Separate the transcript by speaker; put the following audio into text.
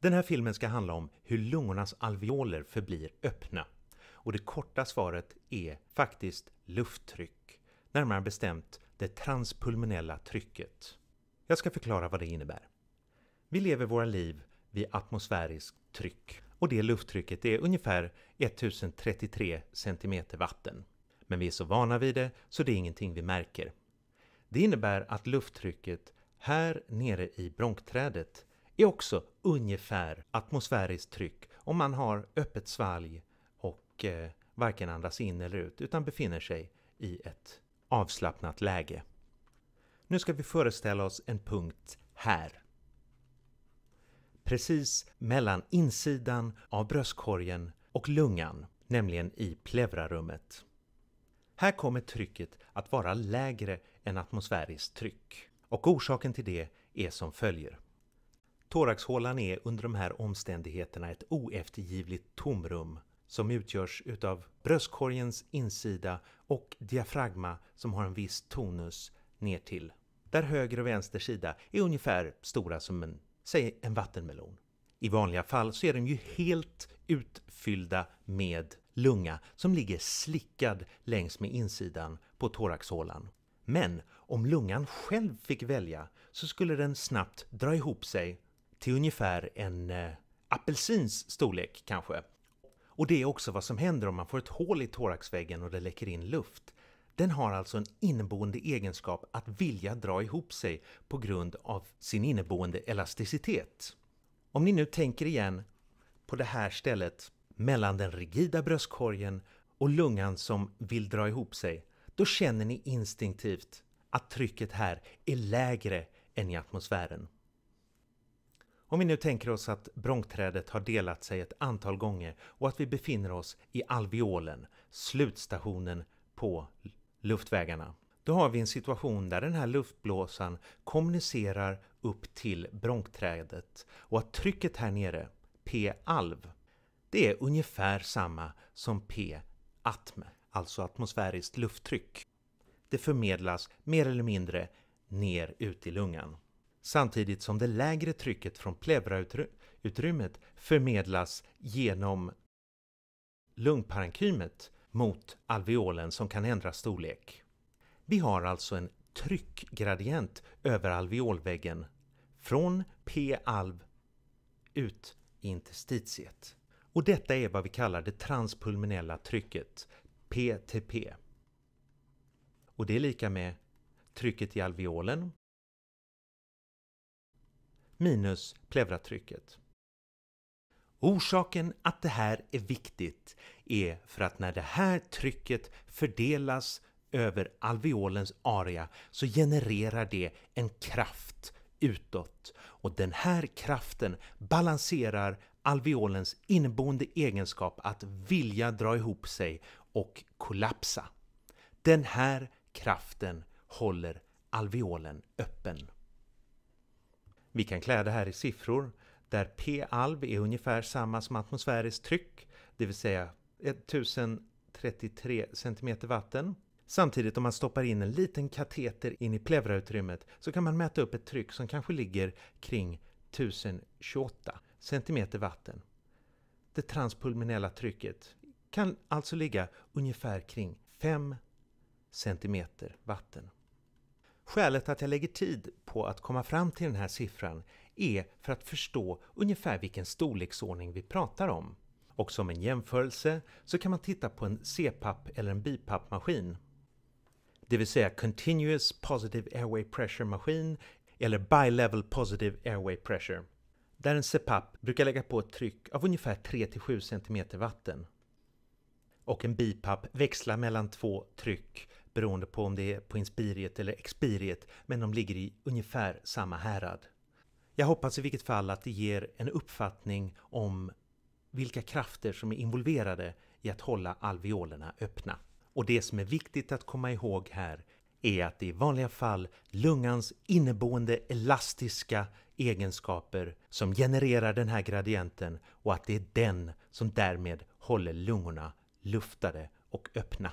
Speaker 1: Den här filmen ska handla om hur lungornas alveoler förblir öppna. Och det korta svaret är faktiskt lufttryck. Närmare bestämt det transpulmonella trycket. Jag ska förklara vad det innebär. Vi lever våra liv vid atmosfäriskt tryck och det lufttrycket är ungefär 1033 cm vatten. Men vi är så vana vid det så det är ingenting vi märker. Det innebär att lufttrycket här nere i bronkträdet är också ungefär atmosfäriskt tryck om man har öppet svalg och eh, varken andas in eller ut utan befinner sig i ett avslappnat läge. Nu ska vi föreställa oss en punkt här. Precis mellan insidan av bröstkorgen och lungan, nämligen i plevrarummet. Här kommer trycket att vara lägre än atmosfäriskt tryck och orsaken till det är som följer. Thoraxhålan är under de här omständigheterna ett oeftergivligt tomrum som utgörs utav bröstkorgens insida och diafragma som har en viss tonus ner till. Där höger och vänster sida är ungefär stora som en, säg en vattenmelon. I vanliga fall så är de ju helt utfyllda med lunga som ligger slickad längs med insidan på thoraxhålan. Men om lungan själv fick välja så skulle den snabbt dra ihop sig till ungefär en eh, apelsins storlek kanske. Och det är också vad som händer om man får ett hål i thoraxväggen och det läcker in luft. Den har alltså en inneboende egenskap att vilja dra ihop sig på grund av sin inneboende elasticitet. Om ni nu tänker igen på det här stället mellan den rigida bröstkorgen och lungan som vill dra ihop sig, då känner ni instinktivt att trycket här är lägre än i atmosfären. Om vi nu tänker oss att bronkträdet har delat sig ett antal gånger och att vi befinner oss i alveolen, slutstationen på luftvägarna. Då har vi en situation där den här luftblåsan kommunicerar upp till bronkträdet och att trycket här nere, P-alv, det är ungefär samma som P-atm, alltså atmosfäriskt lufttryck. Det förmedlas mer eller mindre ner ut i lungan samtidigt som det lägre trycket från pleurautrymmet förmedlas genom lungparenkymet mot alveolen som kan ändra storlek. Vi har alltså en tryckgradient över alveolväggen från p-alv ut i interstitiet. Och detta är vad vi kallar det transpulminella trycket, PTP. Och det är lika med trycket i alveolen minus plevratrycket. Orsaken att det här är viktigt är för att när det här trycket fördelas över alveolens area så genererar det en kraft utåt och den här kraften balanserar alveolens inneboende egenskap att vilja dra ihop sig och kollapsa. Den här kraften håller alveolen öppen. Vi kan klä det här i siffror där P-alv är ungefär samma som atmosfäriskt tryck, det vill säga 1033 cm vatten. Samtidigt om man stoppar in en liten kateter in i pleurautrymmet så kan man mäta upp ett tryck som kanske ligger kring 1028 cm vatten. Det transpulminella trycket kan alltså ligga ungefär kring 5 cm vatten. Skälet att jag lägger tid på att komma fram till den här siffran är för att förstå ungefär vilken storleksordning vi pratar om. Och som en jämförelse så kan man titta på en CPAP eller en BiPAP-maskin. Det vill säga Continuous Positive Airway Pressure-maskin eller Bilevel Positive Airway Pressure. Där en CPAP brukar lägga på ett tryck av ungefär 3-7 cm vatten. Och en BiPAP växlar mellan två tryck beroende på om det är på inspiriet eller expiriet, men de ligger i ungefär samma härad. Jag hoppas i vilket fall att det ger en uppfattning om vilka krafter som är involverade i att hålla alveolerna öppna. Och det som är viktigt att komma ihåg här är att det i vanliga fall lungans inneboende elastiska egenskaper som genererar den här gradienten och att det är den som därmed håller lungorna luftade och öppna.